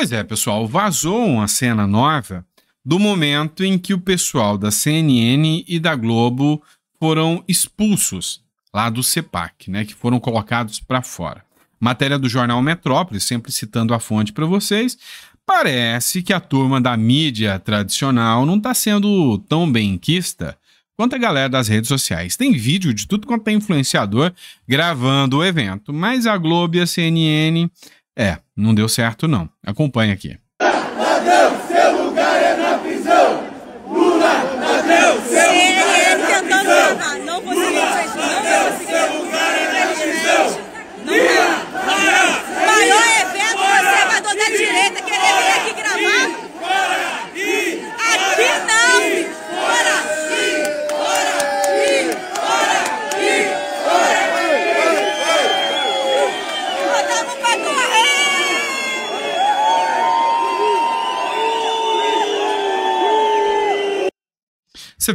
Pois é, pessoal, vazou uma cena nova do momento em que o pessoal da CNN e da Globo foram expulsos lá do CEPAC, né, que foram colocados para fora. Matéria do jornal Metrópole, sempre citando a fonte para vocês. Parece que a turma da mídia tradicional não está sendo tão benquista quanto a galera das redes sociais. Tem vídeo de tudo quanto é influenciador gravando o evento, mas a Globo e a CNN é, não deu certo não. Acompanhe aqui.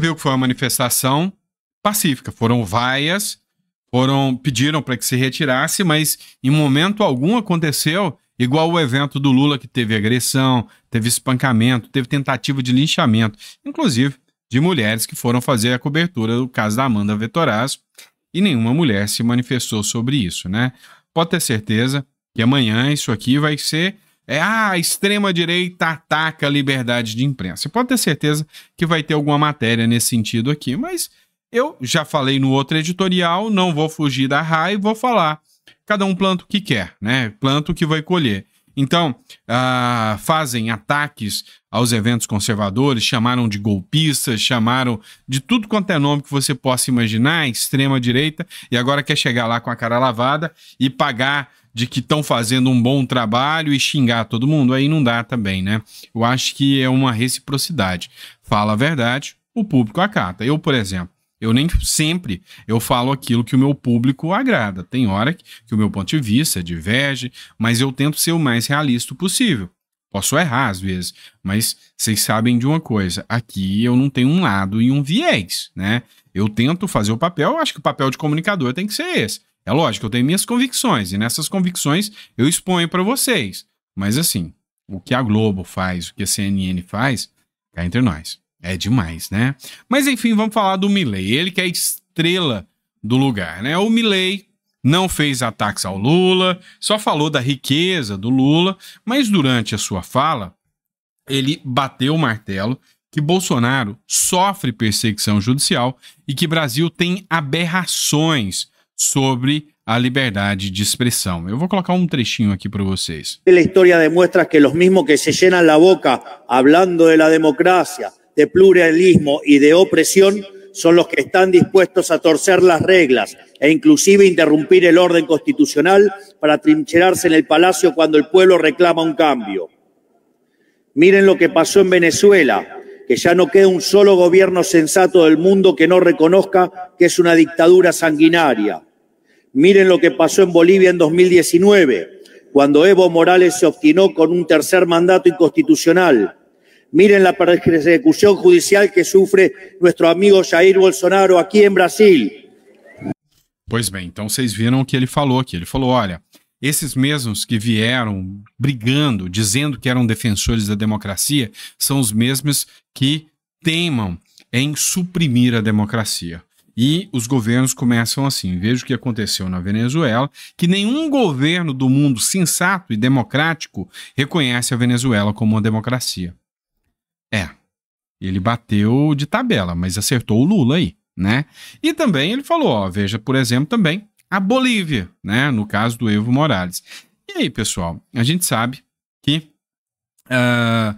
viu que foi uma manifestação pacífica. Foram vaias, foram pediram para que se retirasse, mas em momento algum aconteceu igual o evento do Lula que teve agressão, teve espancamento, teve tentativa de linchamento, inclusive de mulheres que foram fazer a cobertura do caso da Amanda Vetoraz e nenhuma mulher se manifestou sobre isso, né? Pode ter certeza que amanhã isso aqui vai ser é ah, a extrema direita ataca a liberdade de imprensa. Você pode ter certeza que vai ter alguma matéria nesse sentido aqui, mas eu já falei no outro editorial, não vou fugir da e vou falar. Cada um planta o que quer, né? Planta o que vai colher. Então, ah, fazem ataques aos eventos conservadores, chamaram de golpistas, chamaram de tudo quanto é nome que você possa imaginar, extrema-direita, e agora quer chegar lá com a cara lavada e pagar de que estão fazendo um bom trabalho e xingar todo mundo. Aí não dá também, né? Eu acho que é uma reciprocidade. Fala a verdade, o público acata. Eu, por exemplo, eu nem sempre eu falo aquilo que o meu público agrada. Tem hora que, que o meu ponto de vista é diverge, mas eu tento ser o mais realista possível. Posso errar às vezes, mas vocês sabem de uma coisa: aqui eu não tenho um lado e um viés, né? Eu tento fazer o papel, eu acho que o papel de comunicador tem que ser esse. É lógico, eu tenho minhas convicções e nessas convicções eu exponho para vocês. Mas assim, o que a Globo faz, o que a CNN faz, cai tá entre nós. É demais, né? Mas enfim, vamos falar do Milley. Ele que é a estrela do lugar, né? O Milley não fez ataques ao Lula, só falou da riqueza do Lula, mas durante a sua fala, ele bateu o martelo que Bolsonaro sofre perseguição judicial e que Brasil tem aberrações sobre a liberdade de expressão. Eu vou colocar um trechinho aqui para vocês. A história demonstra que os mesmos que se llenan la boca hablando de la democracia de pluralismo y de opresión son los que están dispuestos a torcer las reglas e inclusive interrumpir el orden constitucional para trincherarse en el palacio cuando el pueblo reclama un cambio. Miren lo que pasó en Venezuela, que ya no queda un solo gobierno sensato del mundo que no reconozca que es una dictadura sanguinaria. Miren lo que pasó en Bolivia en 2019, cuando Evo Morales se obstinó con un tercer mandato inconstitucional Miren la persecución judicial que sufre nuestro amigo Jair Bolsonaro aqui em Brasil. Pois bem, então vocês viram o que ele falou aqui. Ele falou: olha, esses mesmos que vieram brigando, dizendo que eram defensores da democracia, são os mesmos que temam em suprimir a democracia. E os governos começam assim. Veja o que aconteceu na Venezuela, que nenhum governo do mundo sensato e democrático reconhece a Venezuela como uma democracia. Ele bateu de tabela, mas acertou o Lula aí, né? E também ele falou, ó, veja, por exemplo, também a Bolívia, né? No caso do Evo Morales. E aí, pessoal, a gente sabe que uh,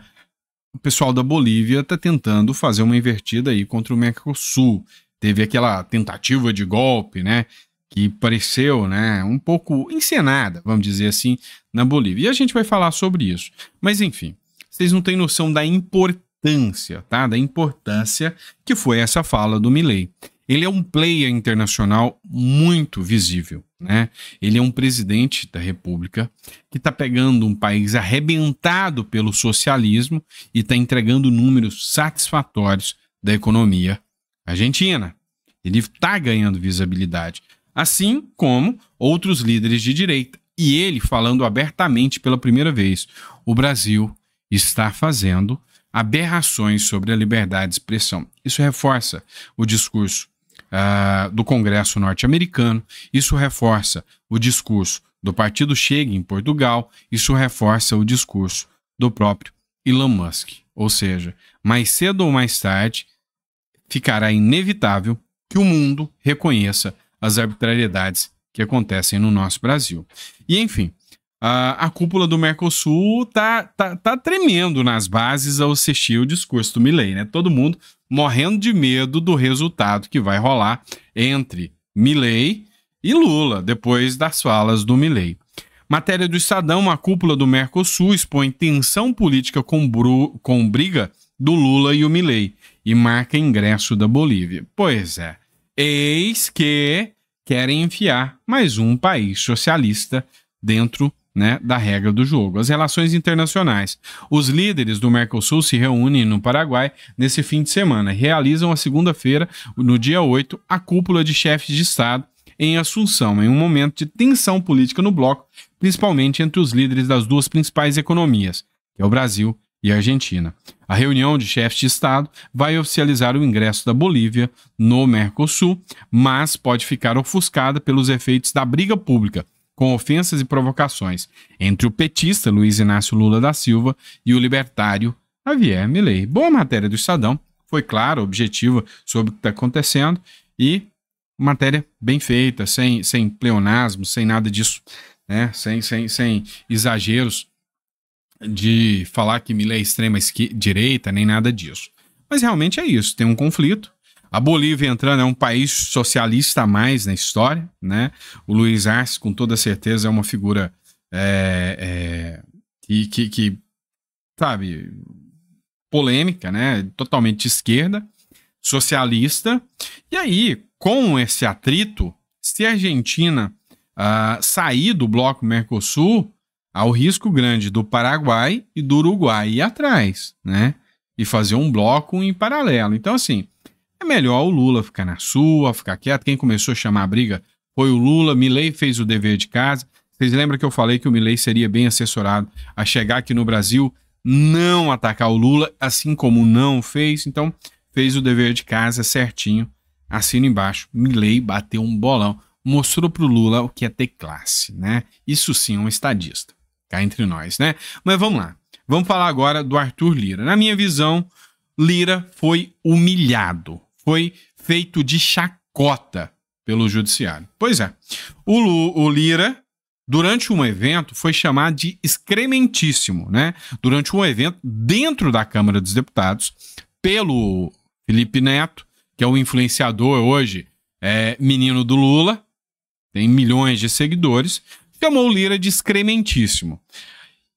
o pessoal da Bolívia está tentando fazer uma invertida aí contra o Mercosul. Teve aquela tentativa de golpe, né? Que pareceu, né? Um pouco encenada, vamos dizer assim, na Bolívia. E a gente vai falar sobre isso. Mas enfim, vocês não têm noção da importância importância, tá? Da importância que foi essa fala do Milley. Ele é um player internacional muito visível, né? Ele é um presidente da República que está pegando um país arrebentado pelo socialismo e está entregando números satisfatórios da economia argentina. Ele está ganhando visibilidade, assim como outros líderes de direita. E ele falando abertamente pela primeira vez: o Brasil está fazendo aberrações sobre a liberdade de expressão. Isso reforça o discurso uh, do Congresso norte-americano, isso reforça o discurso do Partido Chega em Portugal, isso reforça o discurso do próprio Elon Musk. Ou seja, mais cedo ou mais tarde, ficará inevitável que o mundo reconheça as arbitrariedades que acontecem no nosso Brasil. E enfim, Uh, a cúpula do Mercosul tá, tá, tá tremendo nas bases ao assistir o discurso do Milley, né? Todo mundo morrendo de medo do resultado que vai rolar entre Milley e Lula, depois das falas do Milley. Matéria do Estadão, a cúpula do Mercosul expõe tensão política com, bru com briga do Lula e o Milley e marca ingresso da Bolívia. Pois é, eis que querem enfiar mais um país socialista dentro né, da regra do jogo. As relações internacionais. Os líderes do Mercosul se reúnem no Paraguai nesse fim de semana. Realizam a segunda-feira, no dia 8, a cúpula de chefes de Estado em Assunção, em um momento de tensão política no bloco, principalmente entre os líderes das duas principais economias, que é o Brasil e a Argentina. A reunião de chefes de Estado vai oficializar o ingresso da Bolívia no Mercosul, mas pode ficar ofuscada pelos efeitos da briga pública com ofensas e provocações entre o petista Luiz Inácio Lula da Silva e o libertário Javier Milei. Boa matéria do Estadão, foi clara, objetiva sobre o que está acontecendo e matéria bem feita, sem, sem pleonasmo, sem nada disso, né? sem, sem, sem exageros de falar que Milei é extrema direita, nem nada disso. Mas realmente é isso, tem um conflito, a Bolívia entrando é um país socialista a mais na história, né? O Luiz Arce, com toda certeza, é uma figura é, é, que, que, que, sabe, polêmica, né? Totalmente esquerda, socialista. E aí, com esse atrito, se a Argentina uh, sair do bloco Mercosul, há o risco grande do Paraguai e do Uruguai ir atrás, né? E fazer um bloco em paralelo. Então, assim é melhor o Lula ficar na sua, ficar quieto. Quem começou a chamar a briga foi o Lula. Milley fez o dever de casa. Vocês lembram que eu falei que o Milley seria bem assessorado a chegar aqui no Brasil, não atacar o Lula, assim como não fez. Então, fez o dever de casa certinho. Assino embaixo. Milley bateu um bolão. Mostrou pro Lula o que é ter classe, né? Isso sim, é um estadista. Cá entre nós, né? Mas vamos lá. Vamos falar agora do Arthur Lira. Na minha visão, Lira foi humilhado foi feito de chacota pelo judiciário. Pois é. O, Lu, o Lira, durante um evento, foi chamado de excrementíssimo, né? Durante um evento dentro da Câmara dos Deputados, pelo Felipe Neto, que é o influenciador hoje, é, menino do Lula, tem milhões de seguidores, chamou o Lira de excrementíssimo.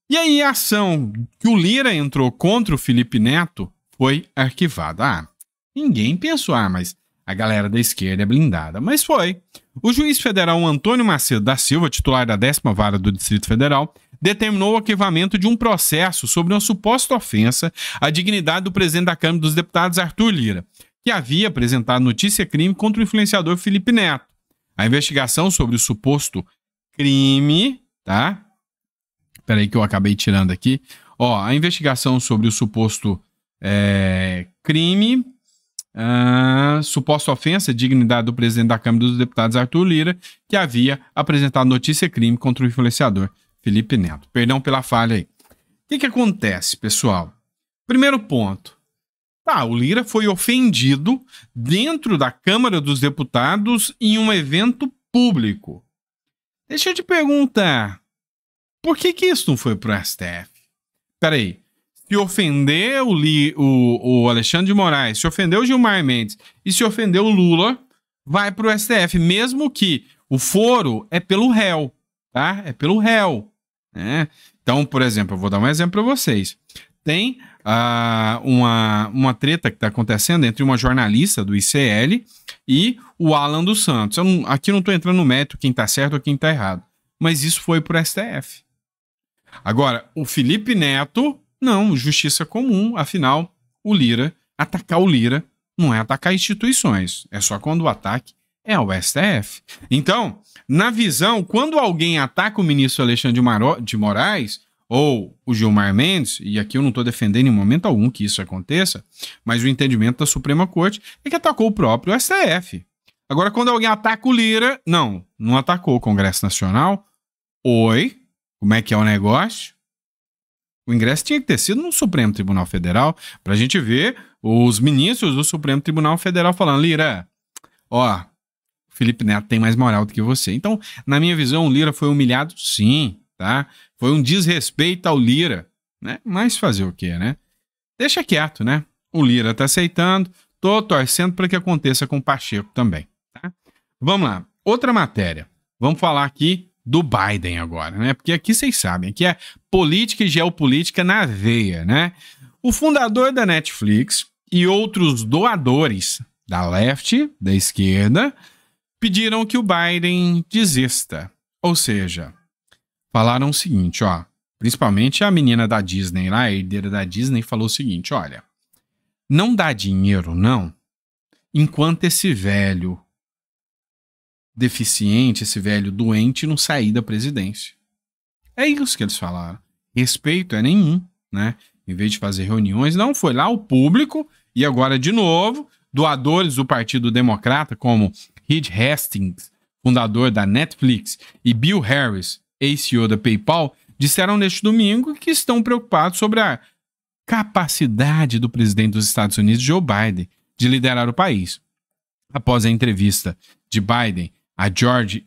E aí a ação que o Lira entrou contra o Felipe Neto foi arquivada. Ah, Ninguém pensou, ah, mas a galera da esquerda é blindada. Mas foi. O juiz federal Antônio Macedo da Silva, titular da décima vara do Distrito Federal, determinou o arquivamento de um processo sobre uma suposta ofensa à dignidade do presidente da Câmara dos Deputados, Arthur Lira, que havia apresentado notícia-crime contra o influenciador Felipe Neto. A investigação sobre o suposto crime, tá? Peraí que eu acabei tirando aqui. Ó, a investigação sobre o suposto é, crime Uh, suposta ofensa à dignidade do presidente da Câmara dos Deputados, Arthur Lira, que havia apresentado notícia crime contra o influenciador Felipe Neto. Perdão pela falha aí. O que, que acontece, pessoal? Primeiro ponto. Tá, o Lira foi ofendido dentro da Câmara dos Deputados em um evento público. Deixa eu te perguntar, por que, que isso não foi pro STF? Peraí, se ofender o, Li, o, o Alexandre de Moraes, se ofender o Gilmar Mendes e se ofender o Lula, vai para o STF, mesmo que o foro é pelo réu, tá? É pelo réu, né? Então, por exemplo, eu vou dar um exemplo para vocês. Tem ah, uma, uma treta que está acontecendo entre uma jornalista do ICL e o Alan dos Santos. Eu não, aqui não estou entrando no mérito quem está certo ou quem está errado, mas isso foi para o STF. Agora, o Felipe Neto não, justiça é comum, afinal, o Lira, atacar o Lira não é atacar instituições, é só quando o ataque é ao STF. Então, na visão, quando alguém ataca o ministro Alexandre de Moraes ou o Gilmar Mendes, e aqui eu não estou defendendo em momento algum que isso aconteça, mas o entendimento da Suprema Corte é que atacou o próprio STF. Agora, quando alguém ataca o Lira, não, não atacou o Congresso Nacional. Oi, como é que é o negócio? O ingresso tinha que ter sido no Supremo Tribunal Federal para a gente ver os ministros do Supremo Tribunal Federal falando: Lira, ó, Felipe Neto tem mais moral do que você. Então, na minha visão, o Lira foi humilhado, sim, tá? Foi um desrespeito ao Lira, né? Mas fazer o quê, né? Deixa quieto, né? O Lira tá aceitando, tô torcendo para que aconteça com o Pacheco também, tá? Vamos lá, outra matéria. Vamos falar aqui do Biden agora, né? Porque aqui vocês sabem, aqui é política e geopolítica na veia, né? O fundador da Netflix e outros doadores da left, da esquerda, pediram que o Biden desista. Ou seja, falaram o seguinte, ó, principalmente a menina da Disney lá, a herdeira da Disney, falou o seguinte, olha, não dá dinheiro não, enquanto esse velho deficiente, esse velho doente, não sair da presidência. É isso que eles falaram. Respeito é nenhum, né? Em vez de fazer reuniões, não foi lá o público e agora de novo doadores do Partido Democrata como Reed Hastings, fundador da Netflix, e Bill Harris, ex-CEO da PayPal, disseram neste domingo que estão preocupados sobre a capacidade do presidente dos Estados Unidos, Joe Biden, de liderar o país. Após a entrevista de Biden a George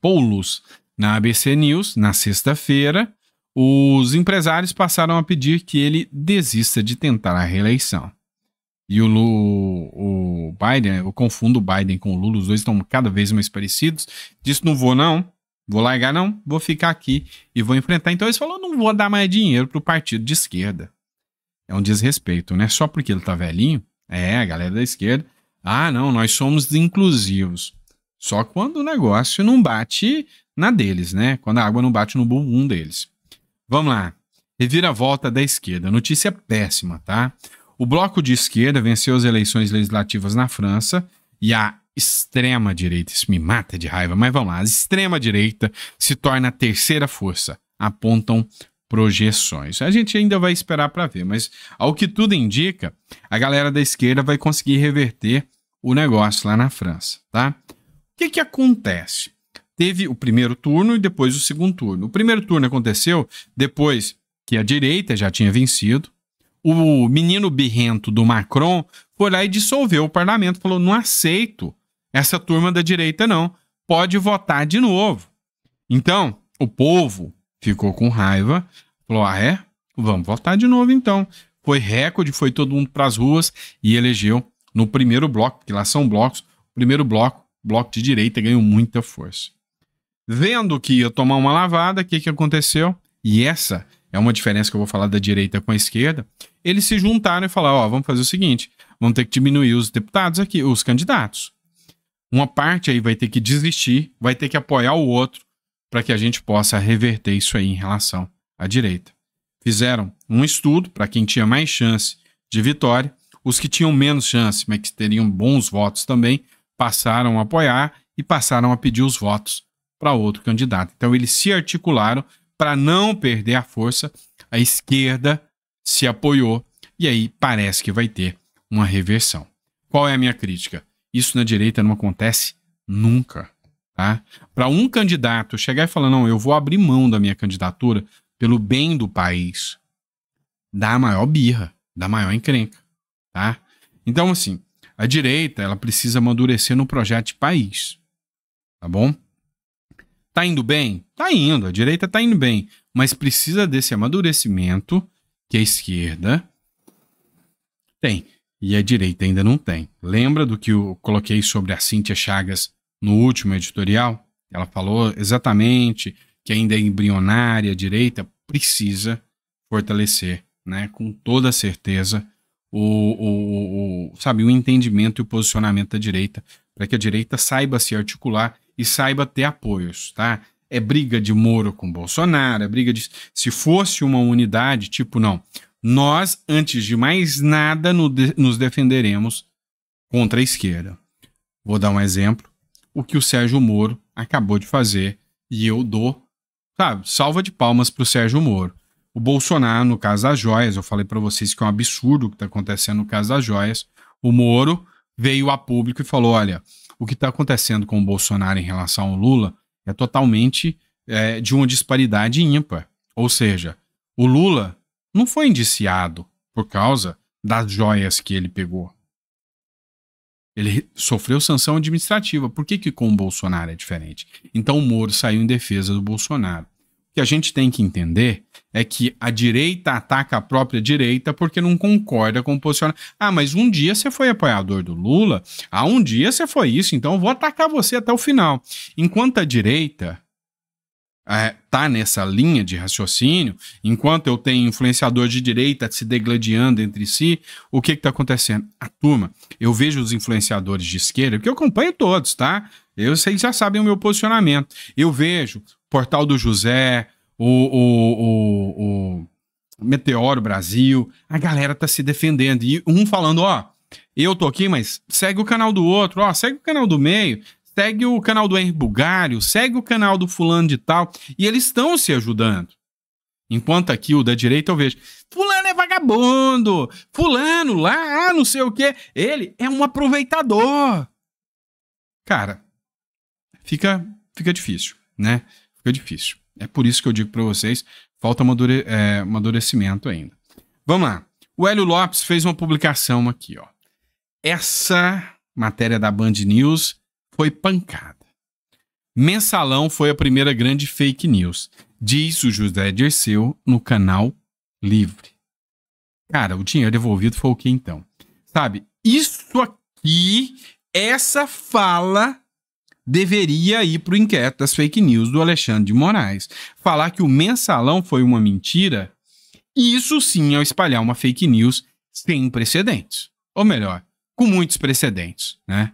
Poulos na ABC News na sexta-feira, os empresários passaram a pedir que ele desista de tentar a reeleição. E o, Lu, o Biden, eu confundo o Biden com o Lula, os dois estão cada vez mais parecidos. Disse: não vou, não, vou largar, não, vou ficar aqui e vou enfrentar. Então ele falou: não vou dar mais dinheiro para o partido de esquerda. É um desrespeito, né? Só porque ele tá velhinho. É, a galera da esquerda. Ah, não, nós somos inclusivos. Só quando o negócio não bate na deles, né? Quando a água não bate no bumbum deles. Vamos lá. Reviravolta da esquerda. Notícia péssima, tá? O bloco de esquerda venceu as eleições legislativas na França e a extrema direita, isso me mata de raiva, mas vamos lá, a extrema direita se torna a terceira força, apontam projeções. A gente ainda vai esperar para ver, mas ao que tudo indica, a galera da esquerda vai conseguir reverter o negócio lá na França, tá? que, que acontece? Teve o primeiro turno e depois o segundo turno. O primeiro turno aconteceu depois que a direita já tinha vencido. O menino birrento do Macron foi lá e dissolveu o parlamento, falou: não aceito essa turma da direita, não. Pode votar de novo. Então, o povo ficou com raiva, falou: ah, é? Vamos votar de novo então. Foi recorde, foi todo mundo para as ruas e elegeu no primeiro bloco, Que lá são blocos, o primeiro bloco bloco de direita ganhou muita força. Vendo que ia tomar uma lavada, o que, que aconteceu? E essa é uma diferença que eu vou falar da direita com a esquerda. Eles se juntaram e falaram: ó, vamos fazer o seguinte, vamos ter que diminuir os deputados aqui, os candidatos. Uma parte aí vai ter que desistir, vai ter que apoiar o outro para que a gente possa reverter isso aí em relação à direita. Fizeram um estudo para quem tinha mais chance de vitória, os que tinham menos chance, mas que teriam bons votos também, passaram a apoiar e passaram a pedir os votos para outro candidato. Então eles se articularam para não perder a força, a esquerda se apoiou e aí parece que vai ter uma reversão. Qual é a minha crítica? Isso na direita não acontece nunca, tá? Para um candidato chegar e falar não, eu vou abrir mão da minha candidatura pelo bem do país, dá a maior birra, dá a maior encrenca, tá? Então assim, a direita, ela precisa amadurecer no projeto de país. Tá bom? Tá indo bem? Tá indo, a direita tá indo bem, mas precisa desse amadurecimento que a esquerda tem e a direita ainda não tem. Lembra do que eu coloquei sobre a Cíntia Chagas no último editorial? Ela falou exatamente que ainda é embrionária, a direita precisa fortalecer, né, com toda certeza, o, o, o, sabe, o entendimento e o posicionamento da direita, para que a direita saiba se articular e saiba ter apoios, tá? É briga de Moro com Bolsonaro, é briga de. Se fosse uma unidade, tipo, não. Nós, antes de mais nada, no de, nos defenderemos contra a esquerda. Vou dar um exemplo. O que o Sérgio Moro acabou de fazer, e eu dou, sabe, salva de palmas para o Sérgio Moro o Bolsonaro no caso das joias. Eu falei para vocês que é um absurdo o que está acontecendo no caso das joias. O Moro veio a público e falou: olha, o que está acontecendo com o Bolsonaro em relação ao Lula é totalmente é, de uma disparidade ímpar. Ou seja, o Lula não foi indiciado por causa das joias que ele pegou. Ele sofreu sanção administrativa. Por que, que com o Bolsonaro é diferente? Então o Moro saiu em defesa do Bolsonaro que a gente tem que entender é que a direita ataca a própria direita porque não concorda com o posicionamento. Ah, mas um dia você foi apoiador do Lula, ah, um dia você foi isso, então eu vou atacar você até o final. Enquanto a direita é, tá nessa linha de raciocínio, enquanto eu tenho influenciador de direita se degladiando entre si, o que que tá acontecendo? A turma, eu vejo os influenciadores de esquerda, porque eu acompanho todos, tá? Eu, vocês já sabem o meu posicionamento. Eu vejo Portal do José, o, o, o, o Meteoro Brasil, a galera tá se defendendo. E um falando, ó, eu tô aqui, mas segue o canal do outro, ó, segue o canal do meio, segue o canal do Henri Bugário, segue o canal do fulano de tal. E eles estão se ajudando. Enquanto aqui o da direita eu vejo, fulano é vagabundo, fulano lá, ah, não sei o quê. Ele é um aproveitador. Cara, fica, fica difícil, né? fica difícil. É por isso que eu digo para vocês, falta madure, é, amadurecimento ainda. Vamos lá. O Hélio Lopes fez uma publicação aqui, ó. Essa matéria da Band News foi pancada. Mensalão foi a primeira grande fake news, diz o José Dirceu no canal Livre. Cara, o dinheiro devolvido foi o que então? Sabe, isso aqui, essa fala deveria ir para o inquérito das fake news do Alexandre de Moraes. Falar que o mensalão foi uma mentira, isso sim é espalhar uma fake news sem precedentes. Ou melhor, com muitos precedentes, né?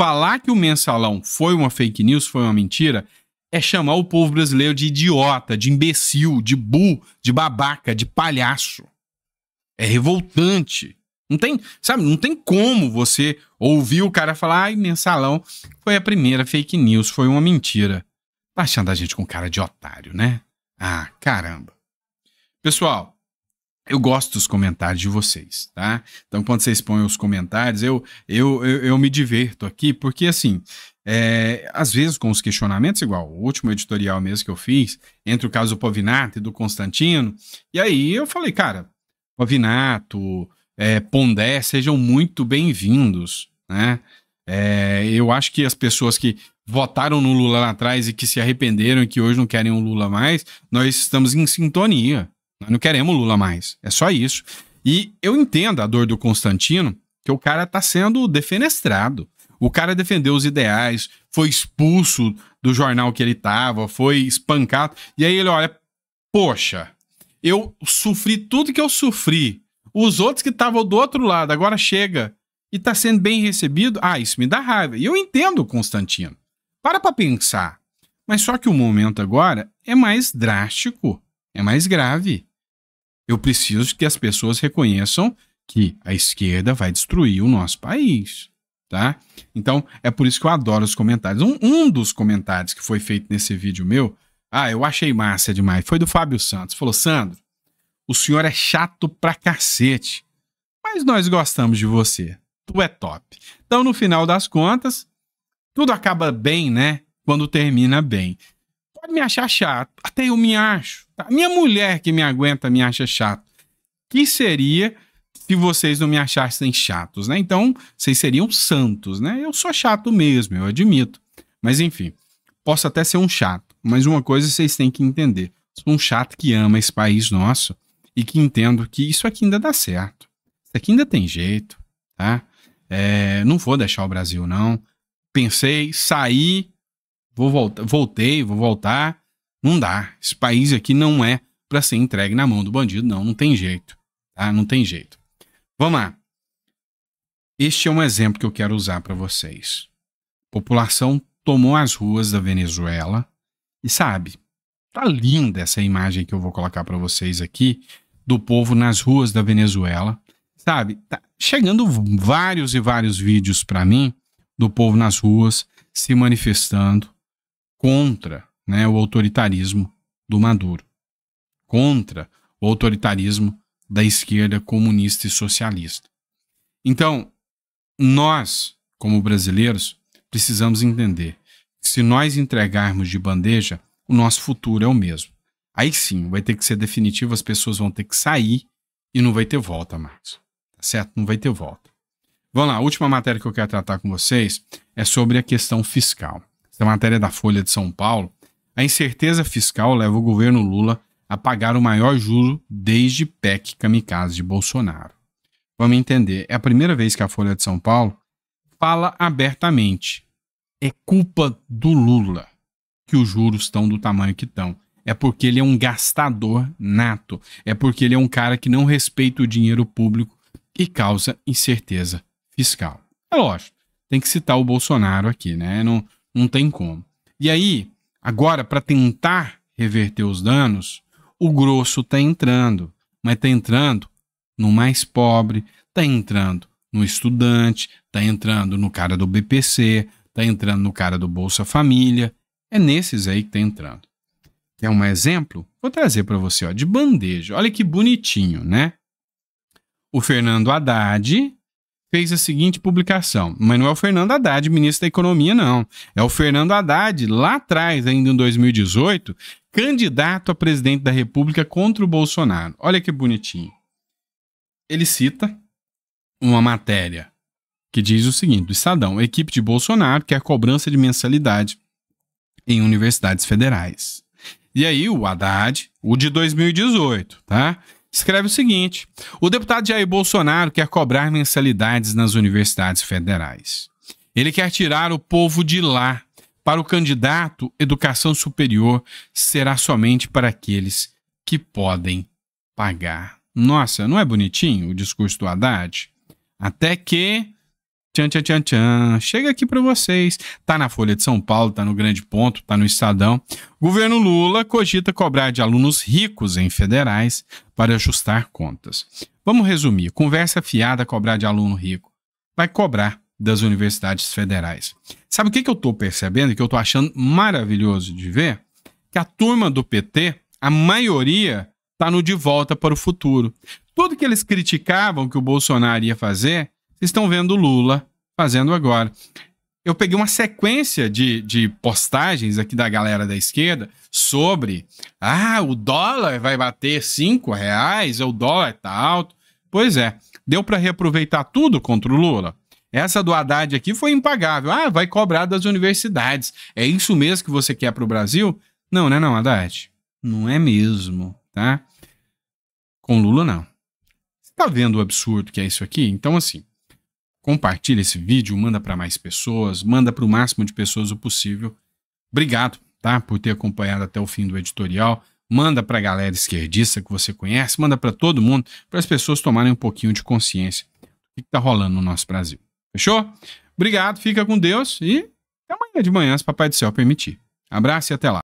Falar que o mensalão foi uma fake news, foi uma mentira, é chamar o povo brasileiro de idiota, de imbecil, de bu, de babaca, de palhaço. É revoltante. Não tem, sabe, não tem como você ouvir o cara falar, ai, mensalão, foi a primeira fake news, foi uma mentira. Tá achando a gente com cara de otário, né? Ah, caramba. Pessoal, eu gosto dos comentários de vocês, tá? Então, quando vocês põem os comentários, eu, eu, eu, eu me diverto aqui, porque assim, é, às vezes com os questionamentos, igual o último editorial mesmo que eu fiz, entre o caso do Povinato e do Constantino, e aí eu falei, cara, Povinato, é, Pondé sejam muito bem-vindos, né? É, eu acho que as pessoas que votaram no Lula lá atrás e que se arrependeram e que hoje não querem o Lula mais, nós estamos em sintonia. Nós não queremos Lula mais. É só isso. E eu entendo a dor do Constantino, que o cara está sendo defenestrado. O cara defendeu os ideais, foi expulso do jornal que ele tava, foi espancado. E aí ele olha, poxa, eu sofri tudo que eu sofri os outros que estavam do outro lado agora chega e está sendo bem recebido. Ah, isso me dá raiva. E eu entendo, Constantino. Para para pensar. Mas só que o momento agora é mais drástico, é mais grave. Eu preciso que as pessoas reconheçam que a esquerda vai destruir o nosso país, tá? Então, é por isso que eu adoro os comentários. Um, um dos comentários que foi feito nesse vídeo meu, ah, eu achei massa demais, foi do Fábio Santos. Falou, Sandro, o senhor é chato pra cacete. Mas nós gostamos de você. Tu é top. Então, no final das contas, tudo acaba bem, né? Quando termina bem. Pode me achar chato. Até eu me acho. Tá? Minha mulher que me aguenta me acha chato. Que seria se vocês não me achassem chatos, né? Então, vocês seriam santos, né? Eu sou chato mesmo, eu admito. Mas enfim, posso até ser um chato, mas uma coisa vocês têm que entender: sou um chato que ama esse país nosso e que entendo que isso aqui ainda dá certo. Isso aqui ainda tem jeito, tá? É, não vou deixar o Brasil, não. Pensei, saí, vou voltar, voltei, vou voltar. Não dá. Esse país aqui não é para ser entregue na mão do bandido, não. Não tem jeito, tá? Não tem jeito. Vamos lá. Este é um exemplo que eu quero usar para vocês. A população tomou as ruas da Venezuela e sabe, tá linda essa imagem que eu vou colocar para vocês aqui do povo nas ruas da Venezuela, sabe? Tá chegando vários e vários vídeos para mim do povo nas ruas se manifestando contra né, o autoritarismo do Maduro, contra o autoritarismo da esquerda comunista e socialista. Então, nós, como brasileiros, precisamos entender que se nós entregarmos de bandeja, o nosso futuro é o mesmo. Aí sim, vai ter que ser definitivo, as pessoas vão ter que sair e não vai ter volta mais. Tá certo? Não vai ter volta. Vamos lá, a última matéria que eu quero tratar com vocês é sobre a questão fiscal. Essa matéria é da Folha de São Paulo. A incerteza fiscal leva o governo Lula a pagar o maior juro desde PEC kamikaze de Bolsonaro. Vamos entender. É a primeira vez que a Folha de São Paulo fala abertamente. É culpa do Lula que os juros estão do tamanho que estão é porque ele é um gastador nato, é porque ele é um cara que não respeita o dinheiro público e causa incerteza fiscal. É lógico, tem que citar o Bolsonaro aqui, né? Não, não tem como. E aí, agora, para tentar reverter os danos, o grosso está entrando, mas está entrando no mais pobre, está entrando no estudante, está entrando no cara do BPC, está entrando no cara do Bolsa Família. É nesses aí que está entrando. Quer um exemplo? Vou trazer para você, ó, de bandeja. Olha que bonitinho, né? O Fernando Haddad fez a seguinte publicação. Mas não é o Fernando Haddad, ministro da Economia, não. É o Fernando Haddad, lá atrás, ainda em 2018, candidato a presidente da República contra o Bolsonaro. Olha que bonitinho. Ele cita uma matéria que diz o seguinte: do Estadão, equipe de Bolsonaro quer cobrança de mensalidade em universidades federais. E aí o Haddad, o de 2018, tá? Escreve o seguinte: o deputado Jair Bolsonaro quer cobrar mensalidades nas universidades federais. Ele quer tirar o povo de lá. Para o candidato, educação superior será somente para aqueles que podem pagar. Nossa, não é bonitinho o discurso do Haddad? Até que Tchan, tchan, tchan, tchan. Chega aqui para vocês. Tá na Folha de São Paulo, tá no Grande Ponto, tá no Estadão. Governo Lula cogita cobrar de alunos ricos em federais para ajustar contas. Vamos resumir. Conversa fiada cobrar de aluno rico. Vai cobrar das universidades federais. Sabe o que, que eu tô percebendo, que eu tô achando maravilhoso de ver? Que a turma do PT, a maioria, tá no de volta para o futuro. Tudo que eles criticavam que o Bolsonaro ia fazer, vocês estão vendo o Lula fazendo agora. Eu peguei uma sequência de, de postagens aqui da galera da esquerda sobre ah, o dólar vai bater 5 reais, o dólar tá alto. Pois é, deu para reaproveitar tudo contra o Lula? Essa do Haddad aqui foi impagável. Ah, vai cobrar das universidades. É isso mesmo que você quer para o Brasil? Não, né, não, Haddad? Não é mesmo, tá? Com Lula, não. Você tá vendo o absurdo que é isso aqui? Então, assim, compartilha esse vídeo, manda para mais pessoas, manda para o máximo de pessoas o possível. Obrigado, tá, por ter acompanhado até o fim do editorial. Manda para a galera esquerdista que você conhece, manda para todo mundo, para as pessoas tomarem um pouquinho de consciência do que está rolando no nosso Brasil. Fechou? Obrigado, fica com Deus e até amanhã de manhã, se Papai do Céu permitir. Abraço e até lá.